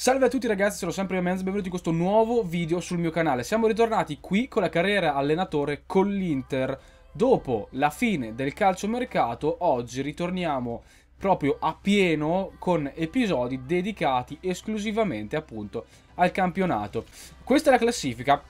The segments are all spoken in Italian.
Salve a tutti ragazzi, sono sempre io Menz, benvenuti in questo nuovo video sul mio canale. Siamo ritornati qui con la carriera allenatore con l'Inter. Dopo la fine del calciomercato, oggi ritorniamo proprio a pieno con episodi dedicati esclusivamente appunto al campionato. Questa è la classifica,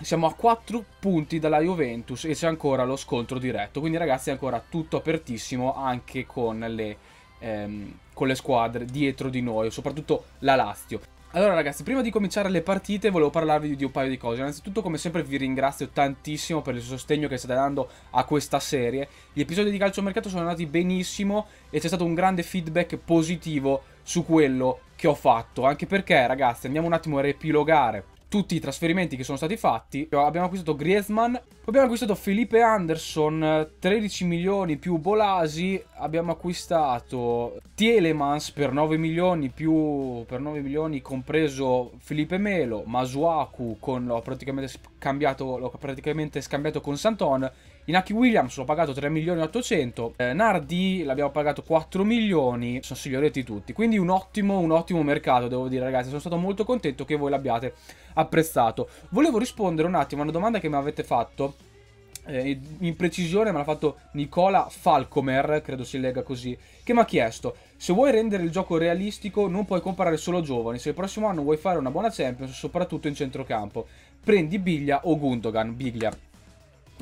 siamo a 4 punti dalla Juventus e c'è ancora lo scontro diretto, quindi ragazzi è ancora tutto apertissimo anche con le ehm, con le squadre dietro di noi, soprattutto la Lazio. Allora ragazzi, prima di cominciare le partite volevo parlarvi di un paio di cose. Innanzitutto come sempre vi ringrazio tantissimo per il sostegno che state dando a questa serie. Gli episodi di Calcio Mercato sono andati benissimo e c'è stato un grande feedback positivo su quello che ho fatto. Anche perché ragazzi, andiamo un attimo a riepilogare tutti i trasferimenti che sono stati fatti. Abbiamo acquistato Griezmann, abbiamo acquistato Felipe Anderson, 13 milioni più Bolasi, abbiamo acquistato Tielemans per 9 milioni più per 9 milioni compreso Felipe Melo, Masuaku con l'ho praticamente scambiato l'ho praticamente scambiato con Santon Inaki Williams l'ho pagato 3 milioni e 800, eh, Nardi l'abbiamo pagato 4 milioni, sono siglioretti tutti, quindi un ottimo, un ottimo mercato devo dire ragazzi, sono stato molto contento che voi l'abbiate apprezzato. Volevo rispondere un attimo a una domanda che mi avete fatto, eh, in precisione me l'ha fatto Nicola Falcomer, credo si lega così, che mi ha chiesto se vuoi rendere il gioco realistico non puoi comprare solo giovani, se il prossimo anno vuoi fare una buona Champions soprattutto in centrocampo, prendi Biglia o Gundogan, Biglia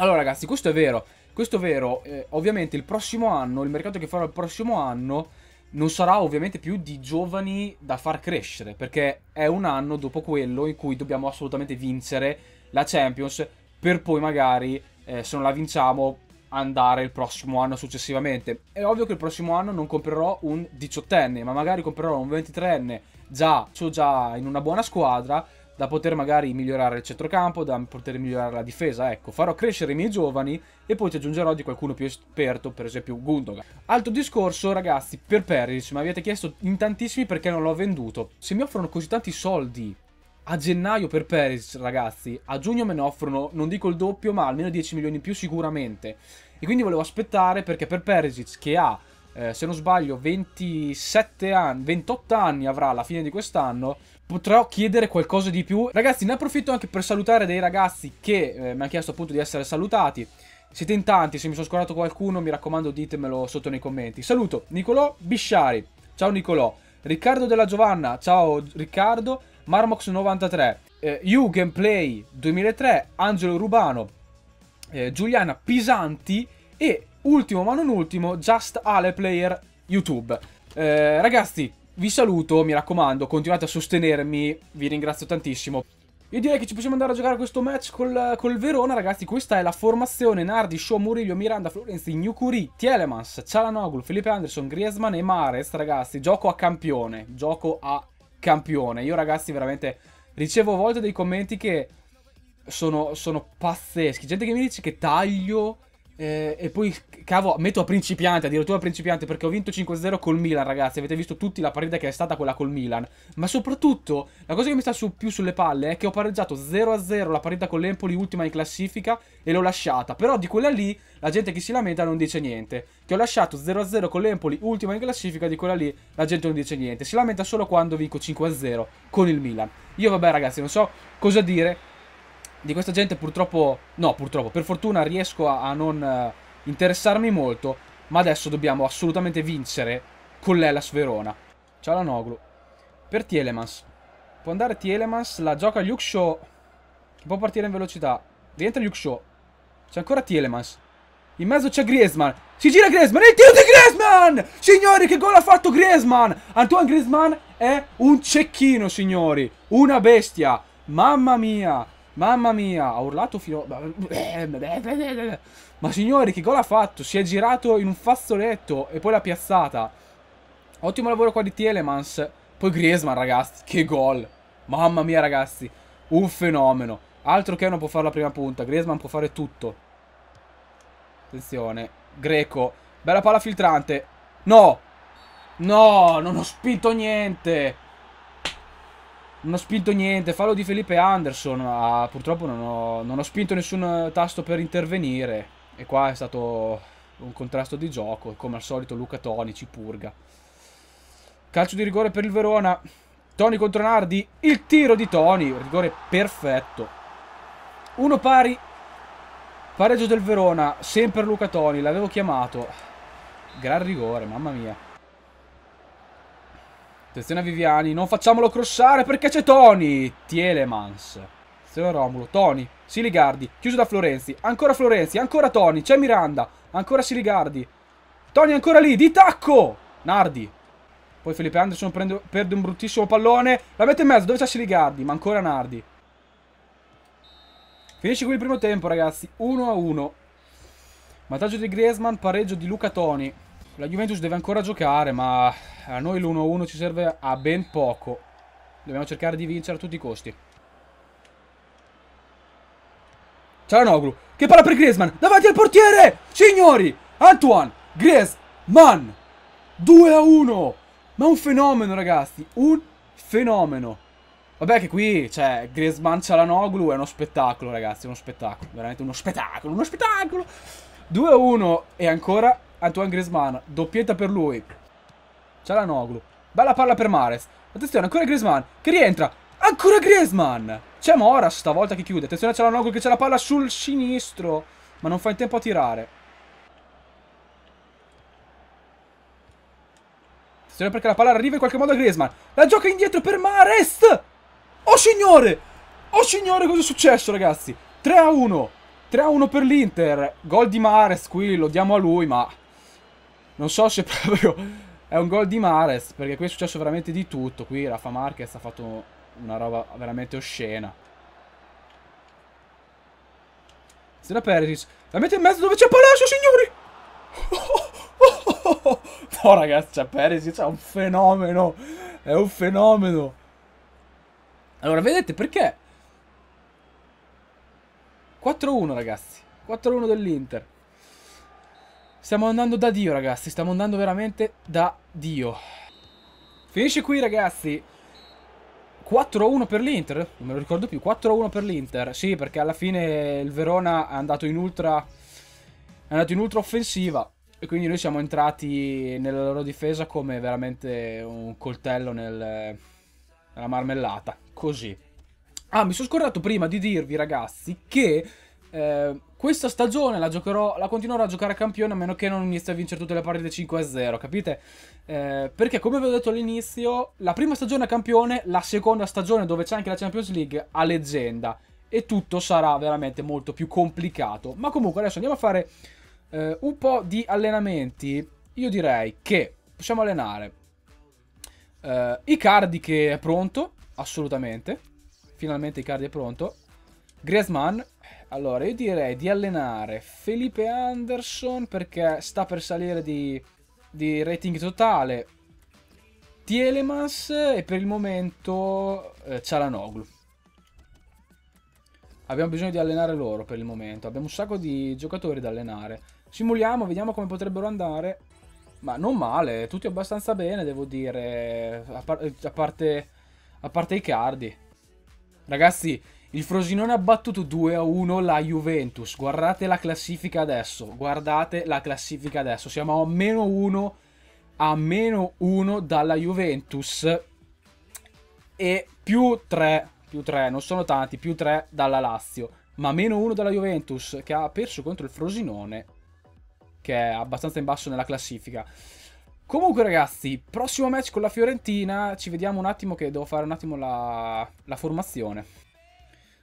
allora ragazzi, questo è vero, questo è vero, eh, ovviamente il prossimo anno, il mercato che farò il prossimo anno non sarà ovviamente più di giovani da far crescere, perché è un anno dopo quello in cui dobbiamo assolutamente vincere la Champions per poi magari, eh, se non la vinciamo, andare il prossimo anno successivamente. È ovvio che il prossimo anno non comprerò un diciottenne, ma magari comprerò un ventitreenne già, ho già in una buona squadra da poter magari migliorare il centrocampo, da poter migliorare la difesa, ecco, farò crescere i miei giovani e poi ti aggiungerò di qualcuno più esperto, per esempio Gundogan. Altro discorso, ragazzi, per Perisic, mi avete chiesto in tantissimi perché non l'ho venduto. Se mi offrono così tanti soldi a gennaio per Perisic, ragazzi, a giugno me ne offrono, non dico il doppio, ma almeno 10 milioni in più sicuramente. E quindi volevo aspettare perché per Perisic che ha eh, se non sbaglio, 27 anni, 28 anni avrà alla fine di quest'anno. Potrò chiedere qualcosa di più. Ragazzi, ne approfitto anche per salutare dei ragazzi che eh, mi hanno chiesto appunto di essere salutati. Siete in tanti, se mi sono scordato qualcuno, mi raccomando, ditemelo sotto nei commenti. Saluto Nicolò Bisciari. Ciao Nicolò. Riccardo della Giovanna. Ciao Riccardo. Marmox93. Eh, you Gameplay 2003. Angelo Rubano. Eh, Giuliana Pisanti. E Ultimo ma non ultimo, Just Ale Player YouTube. Eh, ragazzi, vi saluto, mi raccomando, continuate a sostenermi, vi ringrazio tantissimo. Io direi che ci possiamo andare a giocare questo match col, col Verona, ragazzi. Questa è la formazione Nardi, Shaw, Murillo, Miranda, Florenzi, Gnukuri, Tielemans, Cialanoglu, Felipe Anderson, Griezmann e Mares, ragazzi. Gioco a campione, gioco a campione. Io, ragazzi, veramente ricevo a volte dei commenti che sono, sono pazzeschi. Gente che mi dice che taglio eh, e poi, cavo, metto a principiante, addirittura a principiante, perché ho vinto 5-0 col Milan, ragazzi. Avete visto tutti la partita che è stata quella col Milan. Ma soprattutto, la cosa che mi sta su, più sulle palle è che ho pareggiato 0-0 la partita con l'Empoli, ultima in classifica, e l'ho lasciata. Però di quella lì, la gente che si lamenta non dice niente. Che ho lasciato 0-0 con l'Empoli, ultima in classifica, di quella lì la gente non dice niente. Si lamenta solo quando vinco 5-0 con il Milan. Io vabbè ragazzi, non so cosa dire di questa gente purtroppo, no purtroppo, per fortuna riesco a, a non uh, interessarmi molto, ma adesso dobbiamo assolutamente vincere con l'Elas Verona. Ciao la Noglu. Per Tielemans. Può andare Tielemans, la gioca Luxo, che può partire in velocità. Rientra Luke Luxo. C'è ancora Tielemans. In mezzo c'è Griezmann. Si gira Griezmann. Il tiro di Griezmann! Signori, che gol ha fatto Griezmann! Antoine Griezmann è un cecchino, signori. Una bestia. Mamma mia. Mamma mia, ha urlato fino... Ma signori, che gol ha fatto? Si è girato in un fazzoletto e poi l'ha piazzata. Ottimo lavoro qua di Tielemans. Poi Griezmann, ragazzi, che gol. Mamma mia, ragazzi, un fenomeno. Altro che non può fare la prima punta, Griezmann può fare tutto. Attenzione, Greco, bella palla filtrante. No, no, non ho spinto niente. Non ho spinto niente, fallo di Felipe Anderson, ma purtroppo non ho, non ho spinto nessun tasto per intervenire. E qua è stato un contrasto di gioco, come al solito Luca Toni ci purga. Calcio di rigore per il Verona. Toni contro Nardi, il tiro di Toni, rigore perfetto. Uno pari, pareggio del Verona, sempre Luca Toni, l'avevo chiamato. Gran rigore, mamma mia. Attenzione a Viviani, non facciamolo crossare perché c'è Tony. Tielemans. Attenzione Romulo, Tony, Siligardi, chiuso da Florenzi, ancora Florenzi, ancora Tony, c'è Miranda, ancora Siligardi. Tony ancora lì, di tacco! Nardi. Poi Felipe Anderson prende, perde un bruttissimo pallone, la mette in mezzo, dove c'è Siligardi? Ma ancora Nardi. Finisce qui il primo tempo ragazzi, 1-1. a Vantaggio di Griezmann, pareggio di Luca Toni. La Juventus deve ancora giocare ma a noi l'1-1 ci serve a ben poco. Dobbiamo cercare di vincere a tutti i costi. Cialanoglu, che palla per Griezmann, davanti al portiere! Signori, Antoine, Griezmann, 2-1! Ma un fenomeno, ragazzi, un fenomeno. Vabbè che qui, cioè, Griezmann Cialanoglu è uno spettacolo, ragazzi, uno spettacolo, veramente uno spettacolo, uno spettacolo! 2-1 e ancora Antoine Griezmann, doppietta per lui. Cialanoglu. Bella palla per Mares. Attenzione, ancora Griezmann che rientra. Ancora Griezmann. C'è Mora stavolta che chiude. Attenzione a Cialanoglu che c'è la palla sul sinistro. Ma non fa in tempo a tirare. Attenzione perché la palla arriva in qualche modo a Griezmann. La gioca indietro per Mares. Oh signore. Oh signore cosa è successo ragazzi. 3 a 1. 3 a 1 per l'Inter. Gol di Mares qui. Lo diamo a lui ma... Non so se proprio è un gol di Mares, perché qui è successo veramente di tutto. Qui Rafa Marquez ha fatto una roba veramente oscena. Sera Perisic. La mette in mezzo dove c'è Palacio, signori! Oh, oh, oh, no, ragazzi, c'è Perisic, è un fenomeno. È un fenomeno. Allora, vedete perché? 4-1, ragazzi. 4-1 dell'Inter. Stiamo andando da Dio, ragazzi. Stiamo andando veramente da Dio. Finisce qui, ragazzi. 4-1 per l'Inter? Non me lo ricordo più. 4-1 per l'Inter. Sì, perché alla fine il Verona è andato in ultra... È andato in ultra offensiva. E quindi noi siamo entrati nella loro difesa come veramente un coltello nel, nella marmellata. Così. Ah, mi sono scordato prima di dirvi, ragazzi, che... Eh, questa stagione la, giocherò, la continuerò a giocare a campione a meno che non inizi a vincere tutte le partite 5-0, capite? Eh, perché come vi ho detto all'inizio, la prima stagione a campione, la seconda stagione dove c'è anche la Champions League a leggenda e tutto sarà veramente molto più complicato. Ma comunque adesso andiamo a fare eh, un po' di allenamenti. Io direi che possiamo allenare eh, Icardi che è pronto, assolutamente. Finalmente Icardi è pronto. Griezmann. Allora, io direi di allenare Felipe Anderson perché sta per salire di, di rating totale. Tielemans e per il momento eh, Cialanoglu. Abbiamo bisogno di allenare loro per il momento. Abbiamo un sacco di giocatori da allenare. Simuliamo, vediamo come potrebbero andare. Ma non male, tutti abbastanza bene, devo dire. A, par a parte, a parte i cardi. Ragazzi, il Frosinone ha battuto 2-1 la Juventus. Guardate la classifica adesso. Guardate la classifica adesso. Siamo a meno 1 a meno 1 dalla Juventus e più 3, più 3, non sono tanti, più 3 dalla Lazio, ma meno 1 dalla Juventus che ha perso contro il Frosinone che è abbastanza in basso nella classifica. Comunque ragazzi, prossimo match con la Fiorentina, ci vediamo un attimo che devo fare un attimo la, la formazione.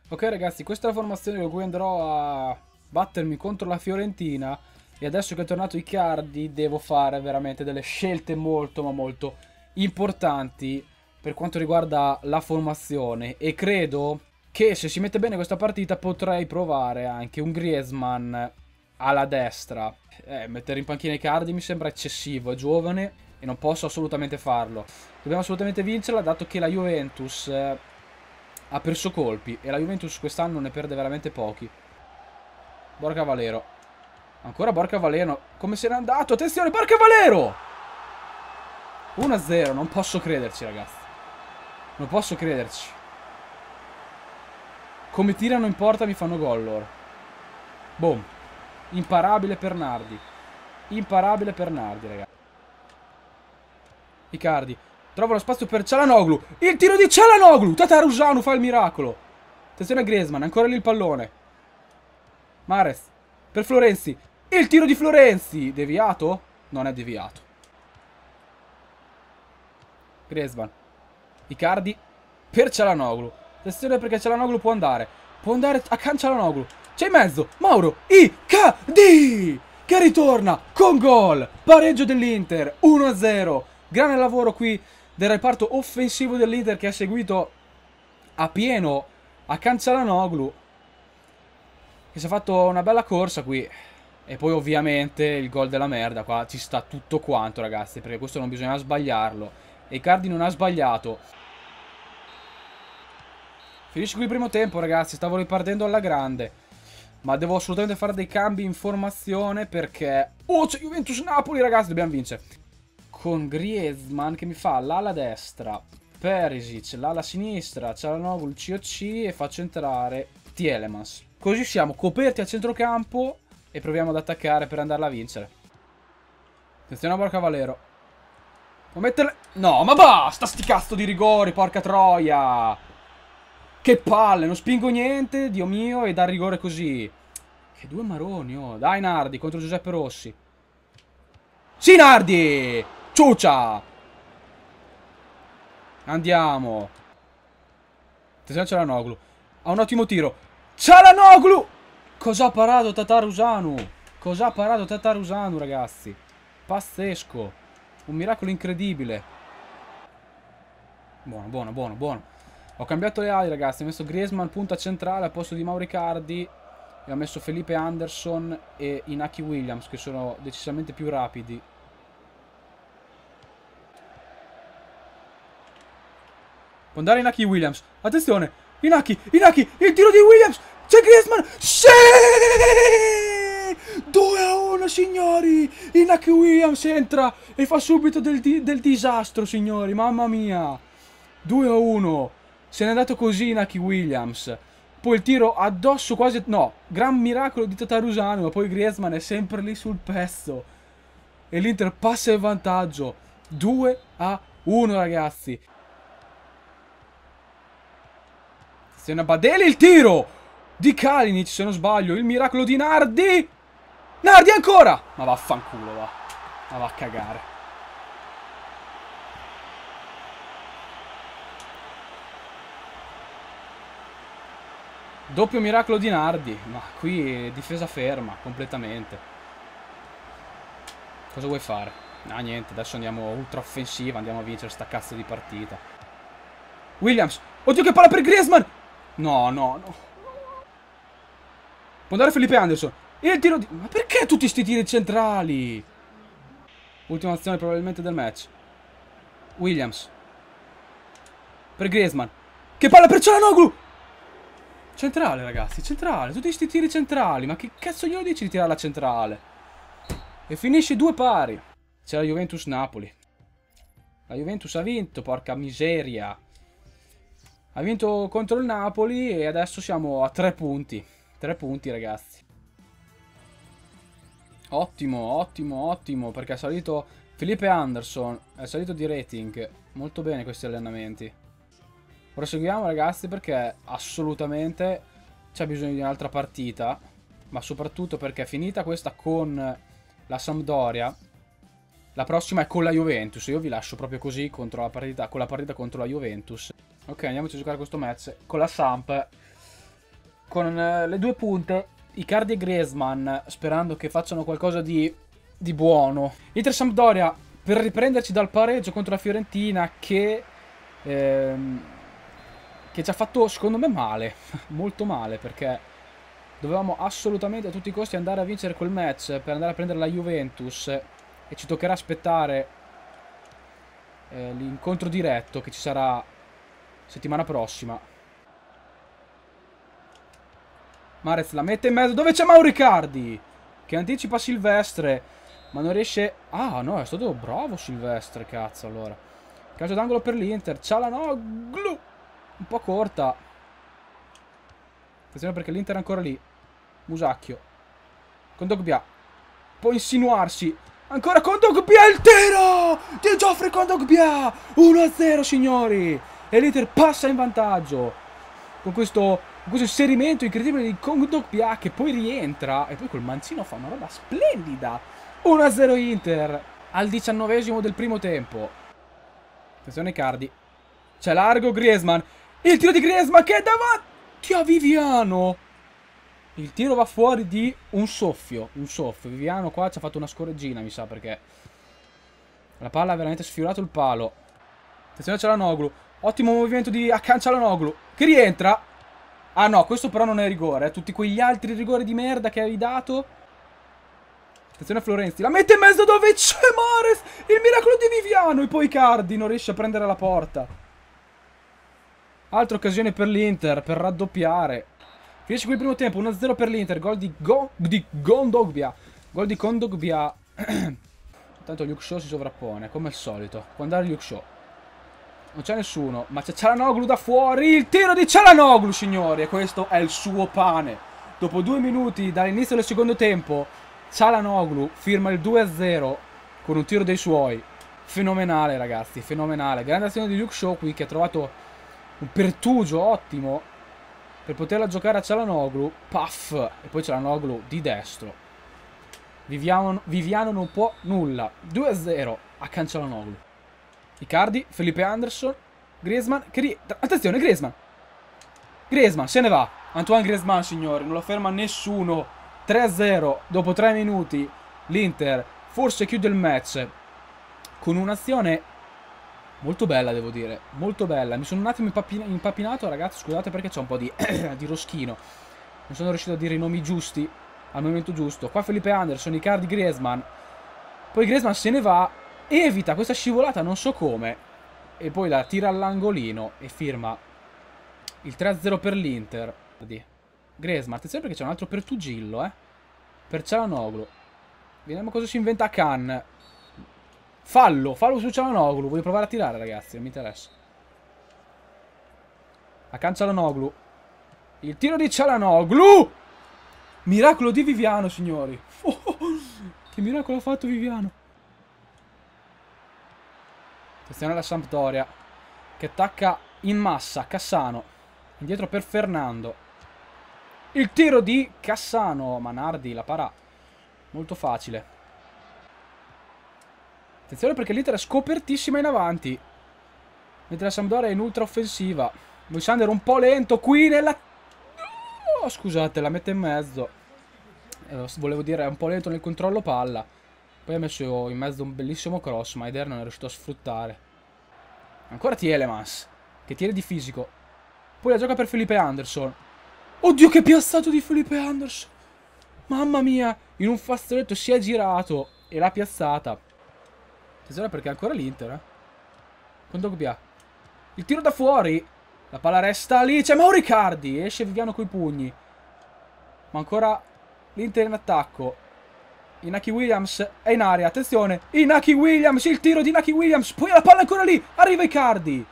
Ok ragazzi, questa è la formazione con cui andrò a battermi contro la Fiorentina e adesso che è tornato Icardi devo fare veramente delle scelte molto ma molto importanti per quanto riguarda la formazione e credo che se si mette bene questa partita potrei provare anche un Griezmann alla destra. Eh, mettere in panchina Icardi mi sembra eccessivo, è giovane e non posso assolutamente farlo. Dobbiamo assolutamente vincerla dato che la Juventus eh, ha perso colpi e la Juventus quest'anno ne perde veramente pochi. Borca Valero. Ancora Borca Valero. Come se n'è andato? Attenzione, Borca Valero! 1-0, non posso crederci ragazzi. Non posso crederci. Come tirano in porta mi fanno gol loro. Boom. Imparabile per Nardi. Imparabile per Nardi, ragazzi. Icardi. Trova lo spazio per Cialanoglu. Il tiro di Cialanoglu. Tatarusanu fa il miracolo. Attenzione a Griezmann. Ancora lì il pallone. Mares. Per Florenzi. Il tiro di Florenzi. Deviato? Non è deviato. Griezmann. Icardi. Per Cialanoglu. Attenzione perché Cialanoglu può andare. Può andare a can Cialanoglu. C'è in mezzo. Mauro. Icardi. Che ritorna con gol. Pareggio dell'Inter. 1-0. Grande lavoro qui del reparto offensivo dell'Inter che ha seguito a pieno a Canzalanoglu che si è fatto una bella corsa qui e poi ovviamente il gol della merda qua ci sta tutto quanto ragazzi perché questo non bisogna sbagliarlo e Cardi non ha sbagliato finisce qui il primo tempo ragazzi stavo ripartendo alla grande ma devo assolutamente fare dei cambi in formazione perché... Oh, c'è Juventus-Napoli, ragazzi, dobbiamo vincere con Griezmann che mi fa l'ala destra, Perisic, l'ala sinistra, Cialanoglu, COC e faccio entrare Tielemans. Così siamo coperti al centrocampo e proviamo ad attaccare per andarla a vincere. Attenzione a Barcavallero. Può metterle... No, ma basta sti cazzo di rigori, porca troia! Che palle, non spingo niente, Dio mio, e dà rigore così. Che due maroni, oh. Dai Nardi contro Giuseppe Rossi. Sì, Nardi! Ciuccia! Andiamo. Attenzione Cialanoglu. Ha un ottimo tiro. Cialanoglu! Cosa ha parato Tatarusanu? Cosa ha parato Tatarusanu, ragazzi? Pazzesco. Un miracolo incredibile. Buono, buono, buono, buono. Ho cambiato le ali, ragazzi. Ho messo Griezmann punta centrale al posto di Mauricardi. E ho messo Felipe Anderson e Inaki Williams, che sono decisamente più rapidi. Può andare Inaki Williams. Attenzione. Inaki, Inaki, il tiro di Williams. C'è Griezmann. Sì! 2 a 1, signori. Inaki Williams entra e fa subito del, di del disastro, signori. Mamma mia. 2 a 1. Se n'è andato così Inaki Williams. Poi il tiro addosso quasi... No, gran miracolo di Tatarusano, ma poi Griezmann è sempre lì sul pezzo. E l'Inter passa in vantaggio. 2 a 1, ragazzi. Stiano a Badele il tiro di Kalinic, se non sbaglio, il miracolo di Nardi. Nardi ancora! Ma vaffanculo, va. Ma va a cagare. Doppio miracolo di Nardi, ma qui difesa ferma completamente. Cosa vuoi fare? Ah niente, adesso andiamo ultra offensiva, andiamo a vincere sta cazzo di partita. Williams, oddio che palla per Griezmann! No, no, no. Può andare Felipe Anderson. E il tiro di... Ma perché tutti questi tiri centrali? Ultima azione probabilmente del match. Williams. Per Griezmann. Che palla per Cialanoglu! Centrale, ragazzi, centrale. Tutti questi tiri centrali. Ma che cazzo glielo dici di tirare la centrale? E finisce due pari. C'è la Juventus-Napoli. La Juventus ha vinto, porca miseria. Ha vinto contro il Napoli e adesso siamo a tre punti. Tre punti, ragazzi. Ottimo, ottimo, ottimo, perché è salito Felipe Anderson, è salito di rating. Molto bene questi allenamenti. Proseguiamo, ragazzi, perché assolutamente c'è bisogno di un'altra partita. Ma soprattutto perché è finita questa con la Sampdoria. La prossima è con la Juventus. Io vi lascio proprio così la partita, con la partita contro la Juventus. Ok, andiamoci a giocare questo match con la Samp. Con eh, le due punte, Icardi e Griezmann, sperando che facciano qualcosa di, di buono. Inter Sampdoria, per riprenderci dal pareggio contro la Fiorentina, che, ehm, che ci ha fatto, secondo me, male. Molto male, perché dovevamo assolutamente a tutti i costi andare a vincere quel match per andare a prendere la Juventus. E ci toccherà aspettare eh, l'incontro diretto che ci sarà settimana prossima. Marez la mette in mezzo. Dove c'è Mauricardi? Che anticipa Silvestre. Ma non riesce... Ah, no, è stato bravo Silvestre, cazzo, allora. Caso d'angolo per l'Inter. Cialanoglu. Un po' corta. Attenzione perché l'Inter è ancora lì. Musacchio. Con Dogbia. Può insinuarsi. Ancora con Dogbia il tiro! Di Gioffre con Dogbia! 1-0, signori! e l'Inter passa in vantaggio con questo, con questo inserimento incredibile di Kong Doppia che poi rientra e poi col mancino fa una roba splendida 1-0 Inter al diciannovesimo del primo tempo attenzione Cardi c'è largo Griezmann il tiro di Griezmann che è davanti a Viviano il tiro va fuori di un soffio, un soffio. Viviano qua ci ha fatto una scoreggina mi sa, perché... La palla ha veramente sfiorato il palo. Attenzione c'è la Noglu. Ottimo movimento di Accancialanoglu. Che rientra. Ah no, questo però non è rigore. Eh. Tutti quegli altri rigori di merda che hai dato. Attenzione a Florenzi. La mette in mezzo dove c'è Mores. Il miracolo di Viviano. E poi Cardi non riesce a prendere la porta. Altra occasione per l'Inter. Per raddoppiare. Finisce qui il primo tempo. 1-0 per l'Inter. Gol di, Go di Gondogbia. Gol di Gondogbia. Intanto Luke Shaw si sovrappone. Come al solito. Può andare Luke Shaw. Non c'è nessuno, ma c'è Cialanoglu da fuori. Il tiro di Cialanoglu, signori, e questo è il suo pane. Dopo due minuti dall'inizio del secondo tempo, Cialanoglu firma il 2-0 con un tiro dei suoi. Fenomenale, ragazzi, fenomenale. Grande azione di Luke Shaw qui che ha trovato un pertugio ottimo per poterla giocare a Cialanoglu. Puff! E poi Cialanoglu di destro. Viviano, Viviano non può nulla. 2-0 a Cancialanoglu. Icardi, Felipe Anderson, Griezmann, che attenzione Griezmann. Griezmann se ne va. Antoine Griezmann, signori, non lo ferma nessuno. 3-0 dopo 3 minuti. L'Inter forse chiude il match con un'azione molto bella, devo dire. Molto bella. Mi sono un attimo impappinato, ragazzi, scusate perché c'è un po' di, di roschino. Non sono riuscito a dire i nomi giusti al momento giusto. Qua Felipe Anderson, Icardi Griezmann. Poi Griezmann se ne va evita questa scivolata non so come e poi la tira all'angolino e firma il 3-0 per l'Inter. Gresma, attenzione perché c'è un altro per Tugillo, eh. Per Cialanoglu. Vediamo cosa si inventa Khan. Fallo, fallo su Cialanoglu. Voglio provare a tirare, ragazzi, non mi interessa. A Khan Cialanoglu. Il tiro di Cialanoglu! Miracolo di Viviano, signori. Oh, che miracolo ha fatto Viviano. Attenzione alla Sampdoria che attacca in massa Cassano. Indietro per Fernando. Il tiro di Cassano. Manardi la parà. Molto facile. Attenzione perché l'Inter è scopertissima in avanti. Mentre la Sampdoria è in ultra offensiva. Moisander un po' lento qui nella... Oh, scusate, la mette in mezzo. Eh, volevo dire è un po' lento nel controllo palla. Poi ha messo in mezzo un bellissimo cross, ma Eder non è riuscito a sfruttare. Ancora Tielemans, che tiene di fisico. Poi la gioca per Felipe Anderson. Oddio che piazzato di Felipe Anderson! Mamma mia, in un fazzoletto si è girato e l'ha piazzata. Attenzione perché è ancora l'Inter, eh. Con Dogbia. Il tiro da fuori. La palla resta lì. C'è Mauricardi. Esce Viviano coi pugni. Ma ancora l'Inter in attacco. Inaki Williams è in area, attenzione, Inaki Williams, il tiro di Inaki Williams, poi la palla ancora lì, arriva Icardi.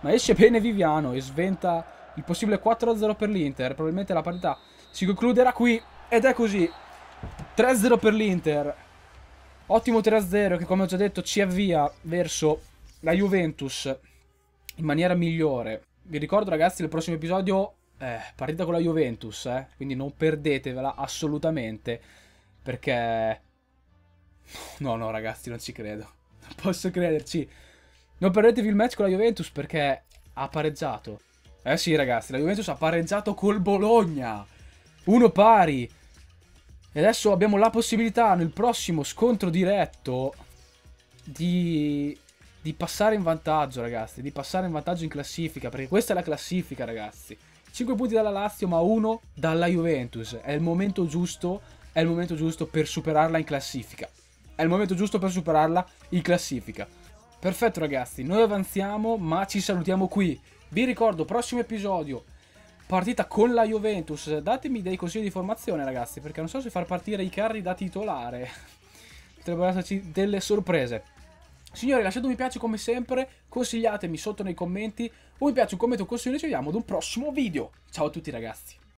Ma esce bene Viviano e sventa il possibile 4-0 per l'Inter, probabilmente la partita si concluderà qui ed è così. 3-0 per l'Inter, ottimo 3-0 che come ho già detto ci avvia verso la Juventus in maniera migliore. Vi ricordo ragazzi il prossimo episodio eh, partita con la Juventus, eh? quindi non perdetevela assolutamente. Perché... No, no, ragazzi, non ci credo. Non posso crederci. Non perdetevi il match con la Juventus perché ha pareggiato. Eh sì, ragazzi, la Juventus ha pareggiato col Bologna. Uno pari. E adesso abbiamo la possibilità nel prossimo scontro diretto di, di, passare in vantaggio, ragazzi. Di passare in vantaggio in classifica. Perché questa è la classifica, ragazzi. 5 punti dalla Lazio, ma 1 dalla Juventus. È il momento giusto è il momento giusto per superarla in classifica. È il momento giusto per superarla in classifica. Perfetto ragazzi, noi avanziamo ma ci salutiamo qui. Vi ricordo, prossimo episodio, partita con la Juventus. Datemi dei consigli di formazione ragazzi, perché non so se far partire i carri da titolare. Potrebbero esserci delle sorprese. Signori, lasciate un mi piace come sempre, consigliatemi sotto nei commenti, un mi piace, un commento, un consiglio e ci vediamo ad un prossimo video. Ciao a tutti ragazzi.